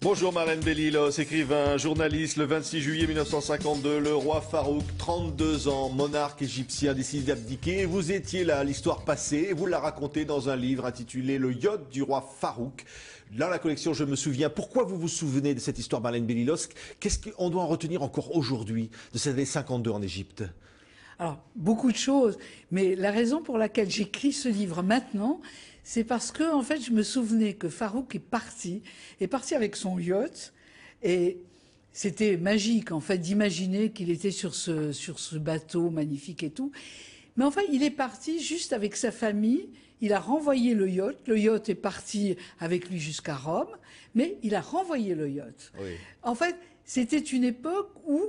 Bonjour Marlène Bellilos, écrivain, journaliste. Le 26 juillet 1952, le roi Farouk, 32 ans, monarque égyptien, décide d'abdiquer. Vous étiez là, l'histoire passée, et vous la racontez dans un livre intitulé Le yacht du roi Farouk. Dans la collection Je me souviens, pourquoi vous vous souvenez de cette histoire, Marlène Bellilos Qu'est-ce qu'on doit en retenir encore aujourd'hui de cette année 52 en Égypte alors, beaucoup de choses, mais la raison pour laquelle j'écris ce livre maintenant, c'est parce que, en fait, je me souvenais que Farouk est parti, est parti avec son yacht, et c'était magique, en fait, d'imaginer qu'il était sur ce, sur ce bateau magnifique et tout. Mais en fait, il est parti juste avec sa famille, il a renvoyé le yacht. Le yacht est parti avec lui jusqu'à Rome, mais il a renvoyé le yacht. En fait, c'était une époque où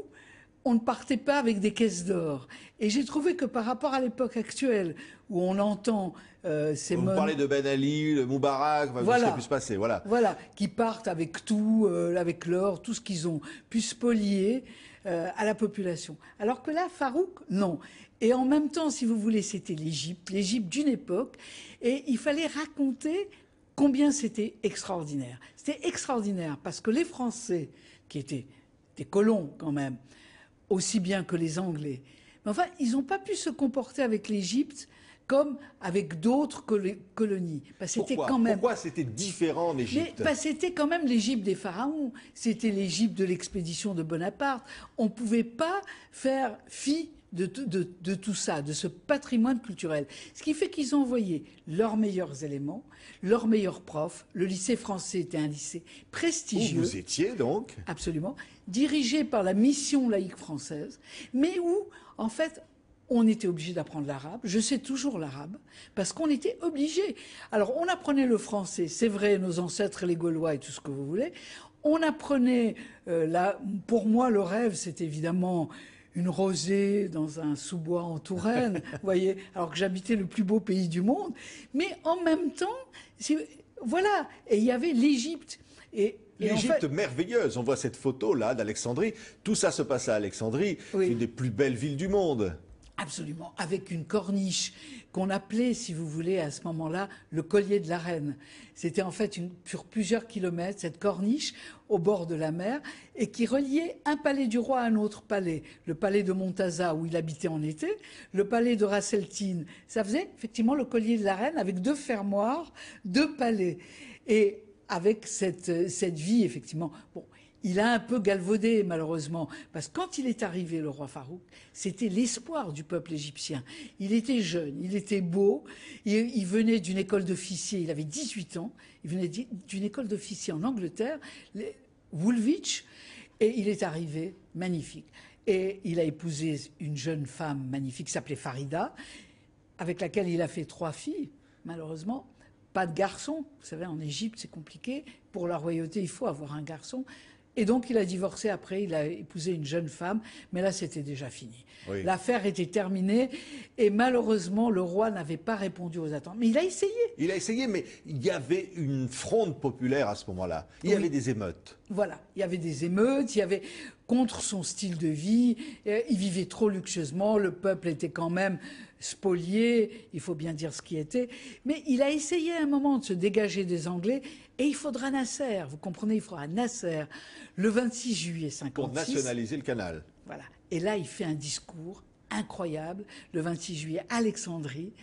on ne partait pas avec des caisses d'or. Et j'ai trouvé que par rapport à l'époque actuelle, où on entend euh, ces Vous parlez de Ben Ali, de Moubarak, enfin, ce qui a pu se passer, voilà. Voilà, qui partent avec tout, euh, avec l'or, tout ce qu'ils ont pu spolier euh, à la population. Alors que là, Farouk, non. Et en même temps, si vous voulez, c'était l'Égypte, l'Égypte d'une époque, et il fallait raconter combien c'était extraordinaire. C'était extraordinaire parce que les Français, qui étaient des colons quand même, aussi bien que les Anglais. Mais enfin, ils n'ont pas pu se comporter avec l'Égypte comme avec d'autres colonies. Bah, c'était quand même... Pourquoi c'était différent en Égypte bah, C'était quand même l'Égypte des pharaons, c'était l'Égypte de l'expédition de Bonaparte. On ne pouvait pas faire fi de, tout ça, de ce patrimoine culturel. Ce qui fait qu'ils ont envoyé leurs meilleurs éléments, leurs meilleurs profs. Le lycée français était un lycée prestigieux. Où vous étiez donc Absolument. Dirigé par la mission laïque française, mais où, en fait, on était obligé d'apprendre l'arabe. Je sais toujours l'arabe parce qu'on était obligé. Alors, on apprenait le français, c'est vrai, nos ancêtres, les Gaulois et tout ce que vous voulez. On apprenait, euh, pour moi, le rêve, c'est évidemment une rosée dans un sous-bois en Touraine, voyez, alors que j'habitais le plus beau pays du monde. Mais en même temps, voilà, et il y avait l'Égypte. Et L'Égypte merveilleuse. On voit cette photo là d'Alexandrie. Tout ça se passe à Alexandrie. une des plus belles villes du monde. Absolument, avec une corniche qu'on appelait, si vous voulez, à ce moment-là, le collier de la reine. C'était en fait une, sur plusieurs kilomètres, cette corniche au bord de la mer, et qui reliait un palais du roi à un autre palais. Le palais de Montaza, où il habitait en été, le palais de Rasseltine. Ça faisait effectivement le collier de la reine avec deux fermoirs, deux palais. Et avec cette, cette vie, effectivement. Bon, il a un peu galvaudé, malheureusement, parce que quand il est arrivé, le roi Farouk, c'était l'espoir du peuple égyptien. Il était jeune, il était beau, il, venait d'une école d'officiers, il avait 18 ans, il venait d'une école d'officiers en Angleterre, les, Woolwich, et il est arrivé magnifique. Et il a épousé une jeune femme magnifique s'appelait Farida, avec laquelle il a fait trois filles, malheureusement pas de garçon. Vous savez, en Égypte, c'est compliqué. Pour la royauté, il faut avoir un garçon. Et donc il a divorcé après, il a épousé une jeune femme, mais là c'était déjà fini. L'affaire était terminée et malheureusement le roi n'avait pas répondu aux attentes. Mais il a essayé. Il a essayé, mais il y avait une fronde populaire à ce moment-là. Il y avait des émeutes. Voilà, il y avait des émeutes, il y avait contre son style de vie, euh, il vivait trop luxueusement, le peuple était quand même spolié, il faut bien dire ce qui était, mais il a essayé un moment de se dégager des Anglais et il faudra Nasser, vous comprenez, il faudra Nasser le 26 juillet 56. Pour nationaliser le canal. Voilà, et là il fait un discours incroyable le 26 juillet Alexandrie.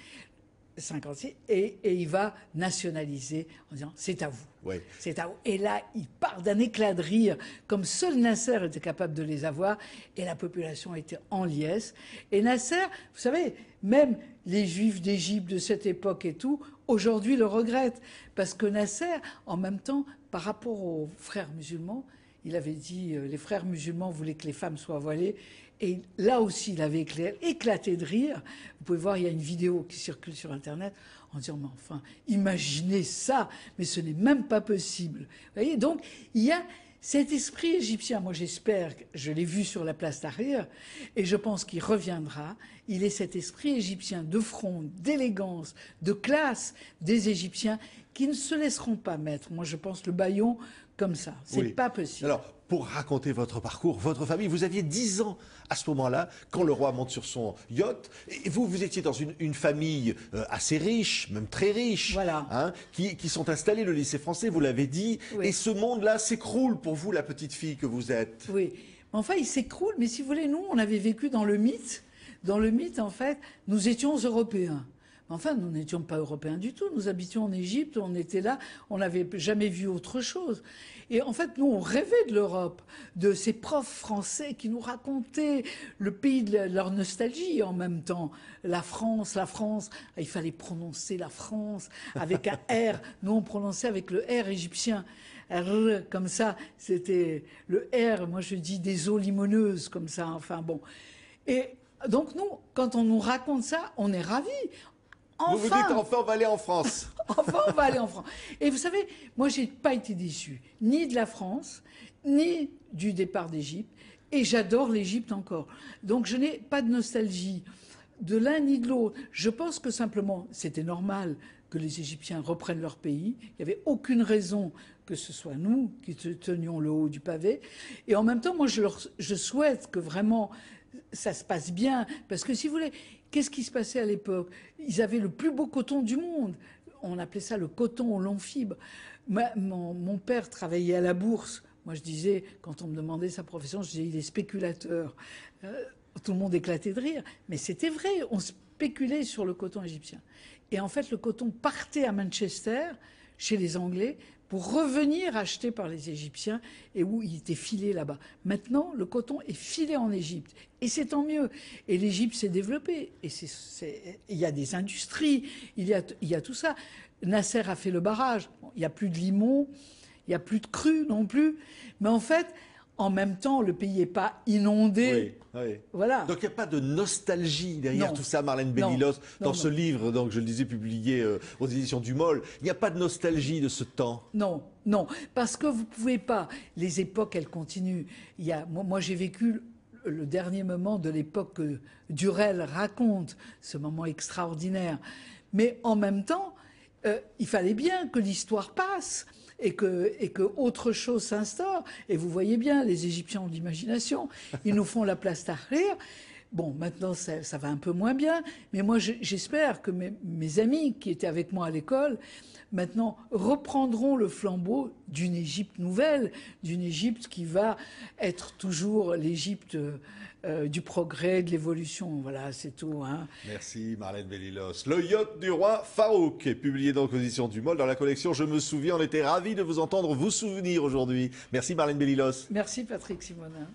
56 et, il va nationaliser en disant c'est à vous. C'est à vous. Et là, il part d'un éclat de rire comme seul Nasser était capable de les avoir et la population était en liesse. Et Nasser, vous savez, même les juifs d'Égypte de cette époque et tout, aujourd'hui le regrettent parce que Nasser, en même temps, par rapport aux frères musulmans, il avait dit euh, les frères musulmans voulaient que les femmes soient voilées. Et là aussi, il avait éclaté de rire. Vous pouvez voir, il y a une vidéo qui circule sur Internet en disant, mais enfin, imaginez ça, mais ce n'est même pas possible. Vous voyez, donc, il y a cet esprit égyptien, moi j'espère, je l'ai vu sur la place d'arrière, et je pense qu'il reviendra. Il est cet esprit égyptien de front, d'élégance, de classe des Égyptiens qui ne se laisseront pas mettre. Moi, je pense le baillon comme ça. Ce n'est pas possible. Alors, pour raconter votre parcours, votre famille, vous aviez 10 ans à ce moment-là, quand le roi monte sur son yacht. Et vous, vous étiez dans une, famille euh, assez riche, même très riche, hein, qui, sont installés, le lycée français, vous l'avez dit. Et ce monde-là s'écroule pour vous, la petite fille que vous êtes. Oui. Enfin, il s'écroule, mais si vous voulez, nous, on avait vécu dans le mythe. Dans le mythe, en fait, nous étions européens enfin, nous n'étions pas européens du tout. Nous habitions en Égypte, on était là, on n'avait jamais vu autre chose. Et en fait, nous, on rêvait de l'Europe, de ces profs français qui nous racontaient le pays de leur nostalgie en même temps. La France, la France. Ah, il fallait prononcer la France avec un R. Nous, on prononçait avec le R égyptien. R, comme ça, c'était le R, moi je dis des eaux limoneuses, comme ça, enfin bon. Et donc nous, quand on nous raconte ça, on est ravis. Enfin, vous vous enfin on va aller en France. enfin on va aller en France. Et vous savez, moi je n'ai pas été déçu ni de la France, ni du départ d'Égypte. Et j'adore l'Égypte encore. Donc je n'ai pas de nostalgie de l'un ni de l'autre. Je pense que simplement c'était normal que les Égyptiens reprennent leur pays. Il n'y avait aucune raison que ce soit nous qui tenions le haut du pavé. Et en même temps, moi, je, je souhaite que vraiment ça se passe bien. Parce que si vous voulez, Qu'est-ce qui se passait à l'époque Ils avaient le plus beau coton du monde. On appelait ça le coton aux longues fibres. mon, père travaillait à la bourse. Moi, je disais, quand on me demandait sa profession, je disais, il est spéculateur. Euh, tout le monde éclatait de rire. Mais c'était vrai, on spéculait sur le coton égyptien. Et en fait, le coton partait à Manchester, chez les Anglais, pour revenir acheté par les Égyptiens et où il était filé là-bas. Maintenant, le coton est filé en Égypte et c'est tant mieux. Et l'Égypte s'est développée et il y a des industries, il y a, tout ça. Nasser a fait le barrage. il n'y a plus de limon, il n'y a plus de cru non plus. Mais en fait, en même temps, le pays n'est pas inondé. Voilà. Donc il n'y a pas de nostalgie derrière tout ça, Marlène Bellilos, dans ce livre, donc je le disais, publié euh, aux éditions du Mol. Il n'y a pas de nostalgie de ce temps. Non, non, parce que vous ne pouvez pas. Les époques, elles continuent. moi, j'ai vécu le dernier moment de l'époque que Durel raconte, ce moment extraordinaire. Mais en même temps, euh, il fallait bien que l'histoire passe et que, autre chose s'instaure. Et vous voyez bien, les Égyptiens ont l'imagination. Ils nous font la place Tahrir. Bon, maintenant, ça, va un peu moins bien, mais moi, j'espère que mes, amis qui étaient avec moi à l'école, maintenant, reprendront le flambeau d'une Égypte nouvelle, d'une Égypte qui va être toujours l'Égypte euh, euh, du progrès, de l'évolution. Voilà, c'est tout. Hein. Merci, Marlène Bellilos. Le yacht du roi Farouk est publié dans l'exposition du Mol dans la collection Je me souviens. On était ravis de vous entendre vous souvenir aujourd'hui. Merci, Marlène Bellilos. Merci, Patrick Simonin.